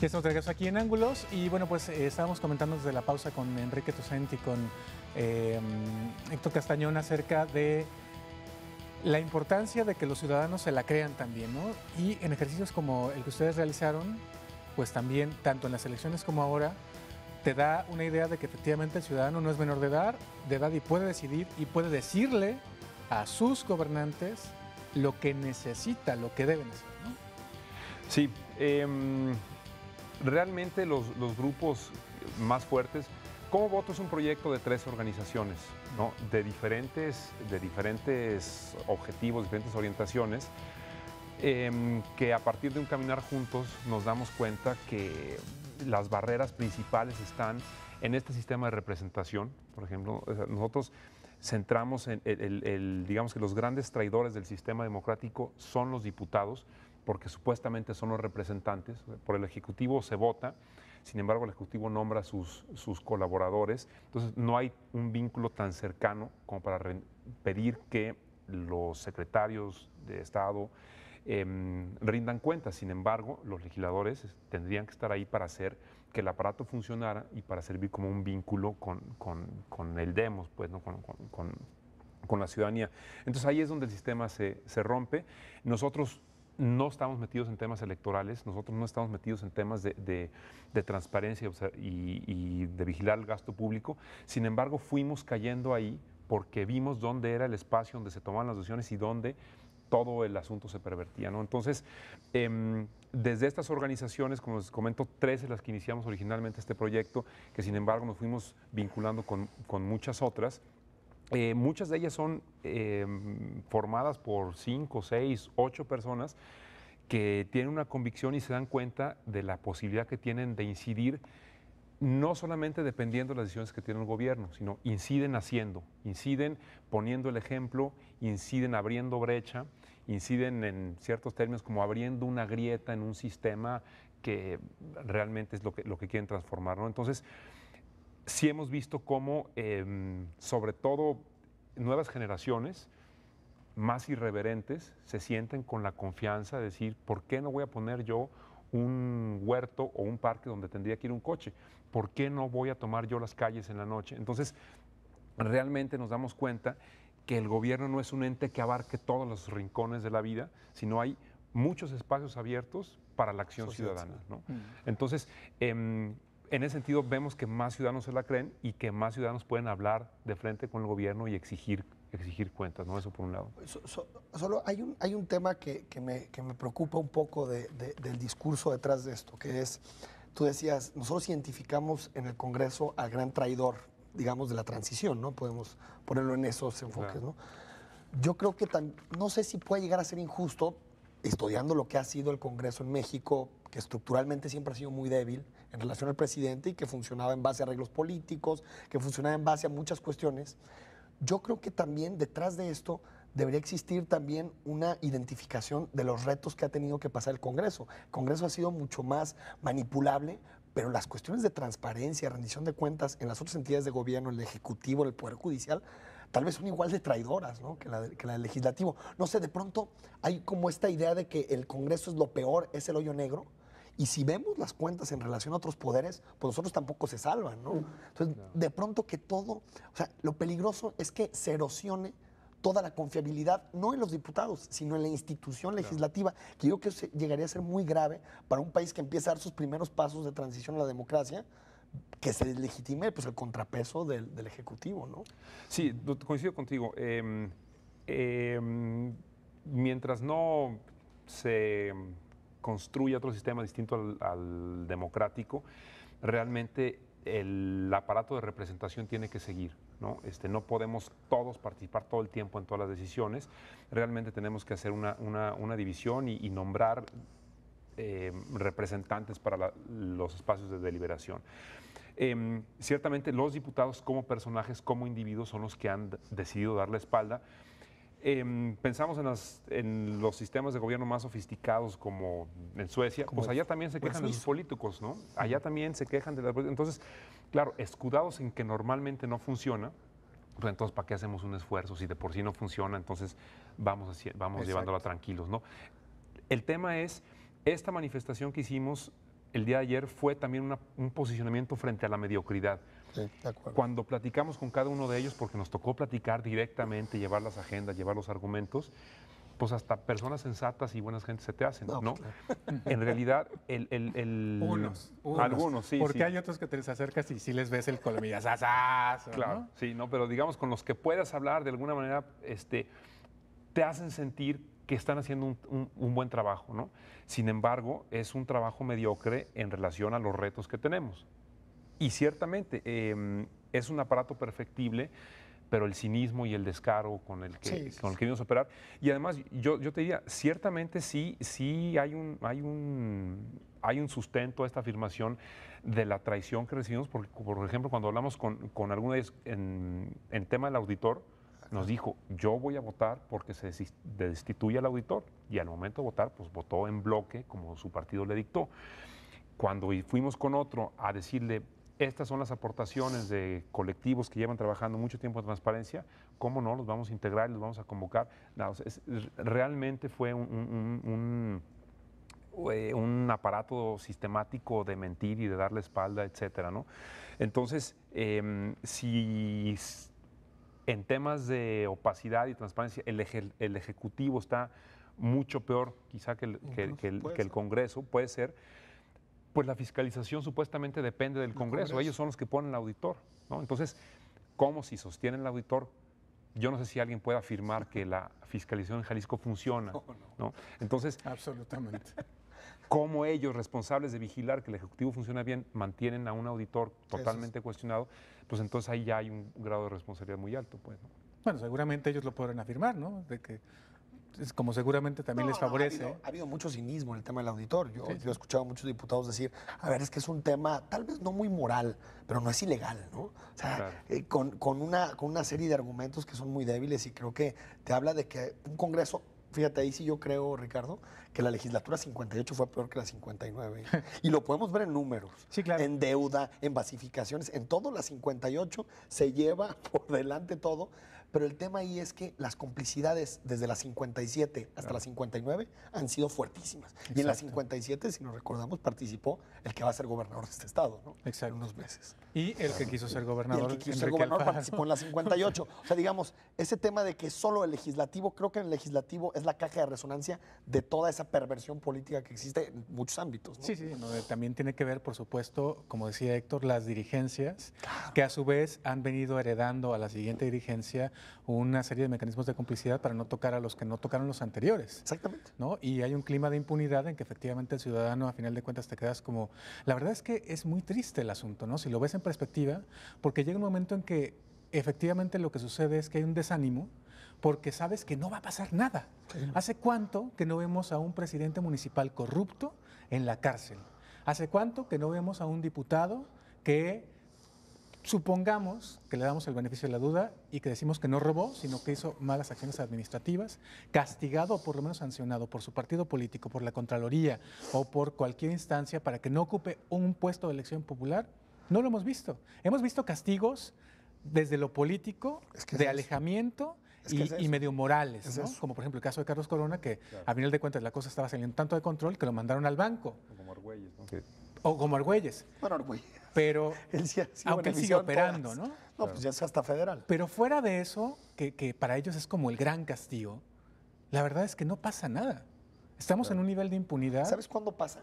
Ya estamos de regreso aquí en Ángulos y bueno, pues eh, estábamos comentando desde la pausa con Enrique Tucent y con eh, Héctor Castañón acerca de la importancia de que los ciudadanos se la crean también, ¿no? Y en ejercicios como el que ustedes realizaron, pues también, tanto en las elecciones como ahora, te da una idea de que efectivamente el ciudadano no es menor de edad, de edad y puede decidir y puede decirle a sus gobernantes lo que necesita, lo que deben hacer, ¿no? Sí. Eh realmente los, grupos más fuertes Como Voto es un proyecto de tres organizaciones, de, diferentes, de diferentes objetivos, diferentes orientaciones, em, que a partir de un caminar juntos nos damos cuenta que las barreras principales están en este sistema de representación, por ejemplo, nosotros centramos en, el, digamos que los grandes traidores del sistema democrático son los diputados, porque supuestamente son los representantes. Por el Ejecutivo se vota, sin embargo el Ejecutivo nombra sus, sus colaboradores. Entonces no hay un vínculo tan cercano como para pedir que los secretarios de Estado em, rindan cuentas. Sin embargo, los legisladores tendrían que estar ahí para hacer que el aparato funcionara y para servir como un vínculo con, el demos, pues, con, la ciudadanía. Entonces ahí es donde el sistema se, se rompe. Nosotros no estamos metidos en temas electorales, nosotros no estamos metidos en temas de, transparencia y, de vigilar el gasto público. Sin embargo, fuimos cayendo ahí porque vimos dónde era el espacio donde se tomaban las decisiones y dónde todo el asunto se pervertía. Entonces, em, desde estas organizaciones, como les comento, tres de las que iniciamos originalmente este proyecto, que sin embargo nos fuimos vinculando con muchas otras, eh, muchas de ellas son em, formadas por cinco, seis, ocho personas que tienen una convicción y se dan cuenta de la posibilidad que tienen de incidir, no solamente dependiendo de las decisiones que tiene el gobierno, sino inciden haciendo, inciden poniendo el ejemplo, inciden abriendo brecha, inciden en ciertos términos como abriendo una grieta en un sistema que realmente es lo que, lo que quieren transformar. ¿no? Entonces, sí hemos visto cómo, em, sobre todo, nuevas generaciones más irreverentes se sienten con la confianza de decir, ¿por qué no voy a poner yo un huerto o un parque donde tendría que ir un coche? ¿Por qué no voy a tomar yo las calles en la noche? Entonces, realmente nos damos cuenta que el gobierno no es un ente que abarque todos los rincones de la vida, sino hay muchos espacios abiertos para la acción ciudadana. Mm. Entonces, em, en ese sentido vemos que más ciudadanos se la creen y que más ciudadanos pueden hablar de frente con el gobierno y exigir, exigir cuentas, ¿no? Eso por un lado. solo hay un, hay un tema que, que, me, preocupa un poco del discurso detrás de esto, que es, tú decías, nosotros identificamos en el Congreso al gran traidor, digamos, de la transición, ¿no? Podemos ponerlo en esos enfoques, ¿no? Yo creo que tan, no sé si puede llegar a ser injusto, estudiando lo que ha sido el Congreso en México, que estructuralmente siempre ha sido muy débil, en relación al presidente y que funcionaba en base a arreglos políticos, que funcionaba en base a muchas cuestiones. Yo creo que también detrás de esto debería existir también una identificación de los retos que ha tenido que pasar el Congreso. El Congreso ha sido mucho más manipulable, pero las cuestiones de transparencia, rendición de cuentas en las otras entidades de gobierno, el Ejecutivo, el Poder Judicial, tal vez son igual de traidoras que, la, que, la, del legislativo. No sé, de pronto hay como esta idea de que el Congreso es lo peor, es el hoyo negro, y si vemos las cuentas en relación a otros poderes, pues nosotros tampoco se salvan, ¿no? Entonces, de pronto que todo, o sea, lo peligroso es que se erosione toda la confiabilidad, no en los diputados, sino en la institución legislativa, que yo creo que llegaría a ser muy grave para un país que empieza a dar sus primeros pasos de transición a la democracia, que se legitime pues, el contrapeso del, Ejecutivo, ¿no? Sí, coincido contigo. Em, em, mientras no se construye otro sistema distinto al, democrático, realmente el aparato de representación tiene que seguir. ¿no? Este, no podemos todos participar todo el tiempo en todas las decisiones. Realmente tenemos que hacer una, una, división y, nombrar eh, representantes para los espacios de deliberación. Em, ciertamente los diputados como personajes, como individuos, son los que han decidido dar la espalda. Em, pensamos en, los sistemas de gobierno más sofisticados como en Suecia, pues allá también se quejan de sus políticos, ¿no? Allá también se quejan de la Entonces, claro, escudados en que normalmente no funciona, pues entonces, ¿para qué hacemos un esfuerzo? Si de por sí no funciona, entonces vamos, vamos llevándola tranquilos, ¿no? El tema es, esta manifestación que hicimos el día de ayer fue también un posicionamiento frente a la mediocridad. Cuando platicamos con cada uno de ellos, porque nos tocó platicar directamente, llevar las agendas, llevar los argumentos, pues hasta personas sensatas y buenas gentes se te hacen, ¿no? Pues, en realidad, el, Algunos, sí. Porque hay otros que te les acercas y sí les ves el colmillazazazo. Claro, sí, ¿no? Pero digamos, con los que puedas hablar de alguna manera, este, te hacen sentir que están haciendo un, un, buen trabajo, ¿no? Sin embargo, es un trabajo mediocre en relación a los retos que tenemos. Y ciertamente em, es un aparato perfectible, pero el cinismo y el descaro con el que, con el que vimos operar. Y además, yo, yo te diría, ciertamente sí, sí hay un, hay un, hay un sustento a esta afirmación de la traición que recibimos, porque, por ejemplo, cuando hablamos con, con alguna en, en tema del auditor, nos dijo, yo voy a votar porque se destituye al auditor. Y al momento de votar, pues votó en bloque, como su partido le dictó. Cuando fuimos con otro a decirle, estas son las aportaciones de colectivos que llevan trabajando mucho tiempo en transparencia. ¿Cómo no? Los vamos a integrar, los vamos a convocar. realmente fue un, eh, un, aparato sistemático de mentir y de darle espalda, etcétera. ¿no? Entonces, em, si en temas de opacidad y transparencia el, Ejecutivo está mucho peor quizá que el Congreso, puede ser pues la fiscalización supuestamente depende del Congreso. Ellos son los que ponen el auditor. ¿no? Entonces, ¿cómo si sostienen el auditor? Yo no sé si alguien puede afirmar que la fiscalización en Jalisco funciona. No, Entonces, absolutamente. ¿Cómo ellos, responsables de vigilar que el Ejecutivo funcione bien, mantienen a un auditor totalmente cuestionado? Pues entonces ahí ya hay un grado de responsabilidad muy alto. Pues, Bueno, seguramente ellos lo podrán afirmar, ¿no? De que como seguramente también les favorece. ¿eh? ha, habido, mucho cinismo en el tema del auditor. Yo, he escuchado a muchos diputados decir, a ver, es que es un tema tal vez no muy moral, pero no es ilegal, ¿no? O sea, eh, con, una, una serie de argumentos que son muy débiles y creo que te habla de que un Congreso Fíjate, ahí sí yo creo, Ricardo, que la legislatura 58 fue peor que la 59. y lo podemos ver en números. Sí, claro. En deuda, en basificaciones, en todo la 58 se lleva por delante todo pero el tema ahí es que las complicidades desde las 57 hasta la las 59 han sido fuertísimas. Y en las 57, si nos recordamos, participó el que va a ser gobernador de este estado, ¿no? Exacto. unos meses. Y el que quiso ser gobernador. Y el que quiso ser gobernador participó en las 58. O sea, digamos, ese tema de que solo el legislativo, creo que el legislativo es la caja de resonancia de toda esa perversión política que existe en muchos ámbitos. ¿no? Sí, sí, también tiene que ver, por supuesto, como decía Héctor, las dirigencias, que a su vez han venido heredando a la siguiente dirigencia una serie de mecanismos de complicidad para no tocar a los que no tocaron los anteriores. Exactamente. ¿no? Y hay un clima de impunidad en que efectivamente el ciudadano, a final de cuentas, te quedas como... La verdad es que es muy triste el asunto, ¿no? Si lo ves en perspectiva, porque llega un momento en que efectivamente lo que sucede es que hay un desánimo porque sabes que no va a pasar nada. ¿Hace cuánto que no vemos a un presidente municipal corrupto en la cárcel? ¿Hace cuánto que no vemos a un diputado que supongamos que le damos el beneficio de la duda y que decimos que no robó, sino que hizo malas acciones administrativas, castigado o por lo menos sancionado por su partido político, por la Contraloría o por cualquier instancia para que no ocupe un puesto de elección popular? No lo hemos visto. Hemos visto castigos desde lo político, de alejamiento. y, medio morales, ¿no? como por ejemplo el caso de Carlos Corona, que a final de cuentas la cosa estaba saliendo tanto de control que lo mandaron al banco. O como Argüelles, ¿no? O como Argüelles. Bueno, Argüelles. Pero, aunque sigue operando, ¿no? No, pues ya es hasta federal. Pero fuera de eso, que, para ellos es como el gran castigo, la verdad es que no pasa nada. Estamos en un nivel de impunidad. ¿Sabes cuándo pasa?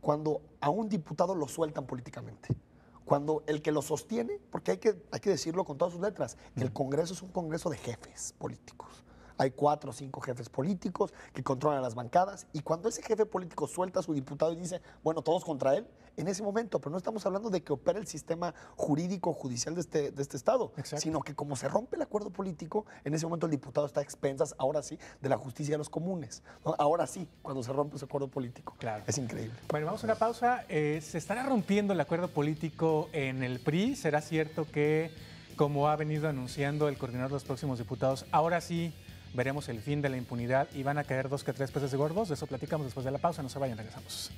Cuando a un diputado lo sueltan políticamente cuando el que lo sostiene, porque hay que, hay que decirlo con todas sus letras, el Congreso es un Congreso de jefes políticos hay cuatro o cinco jefes políticos que controlan las bancadas y cuando ese jefe político suelta a su diputado y dice, bueno, todos contra él, en ese momento, pero no estamos hablando de que opere el sistema jurídico judicial de este, de este Estado, sino que como se rompe el acuerdo político, en ese momento el diputado está a expensas, ahora sí, de la justicia de los comunes. Ahora sí, cuando se rompe ese acuerdo político. Claro. Es increíble. Bueno, vamos a una pausa. Eh, ¿Se estará rompiendo el acuerdo político en el PRI? ¿Será cierto que, como ha venido anunciando el coordinador de los próximos diputados, ahora sí veremos el fin de la impunidad y van a caer dos que tres peces de gordos. De eso platicamos después de la pausa. No se vayan, regresamos.